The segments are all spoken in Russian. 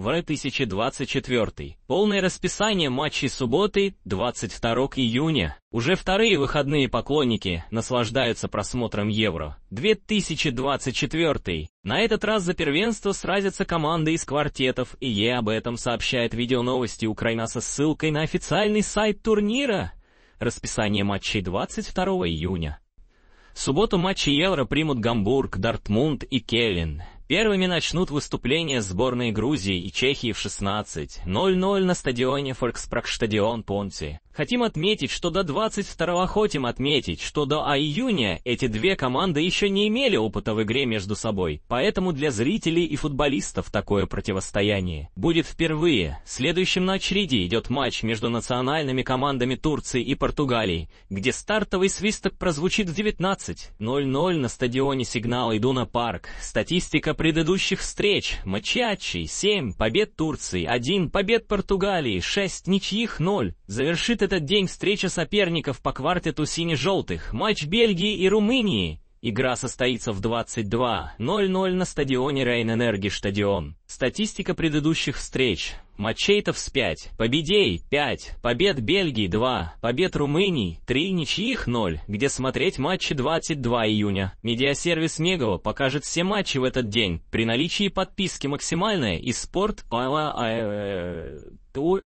в 2024. Полное расписание матчей субботы, 22 июня. Уже вторые выходные поклонники наслаждаются просмотром Евро. 2024. На этот раз за первенство сразятся команды из квартетов, и Е об этом сообщает видеоновости Украина со ссылкой на официальный сайт турнира. Расписание матчей 22 июня. В субботу матчи Евро примут Гамбург, Дортмунд и Келлин. Первыми начнут выступления сборной Грузии и Чехии в 16.00 на стадионе Фолькспрагштадион Понти. Хотим отметить, что до 22-го хотим отметить, что до июня эти две команды еще не имели опыта в игре между собой, поэтому для зрителей и футболистов такое противостояние будет впервые. Следующим на очереди идет матч между национальными командами Турции и Португалии, где стартовый свисток прозвучит в 19.00 на стадионе Сигнал Идуна Парк. Статистика предыдущих встреч Мачиачи 7 побед Турции, 1 побед Португалии, 6 ничьих, 0. Завершит этот день встреча соперников по квартету сине-желтых, матч Бельгии и Румынии. Игра состоится в 22.00 на стадионе Рейн-Энерги-Стадион. Статистика предыдущих встреч. Матчейтов с 5, победей 5, побед Бельгии 2, побед Румынии 3, ничьих 0, где смотреть матчи 22 июня. Медиасервис Мегова покажет все матчи в этот день при наличии подписки максимальная и спорт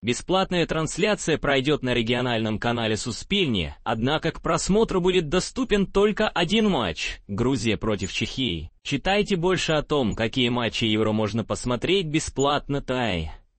Бесплатная трансляция пройдет на региональном канале Суспильни, однако к просмотру будет доступен только один матч – Грузия против Чехии. Читайте больше о том, какие матчи Евро можно посмотреть бесплатно Тай.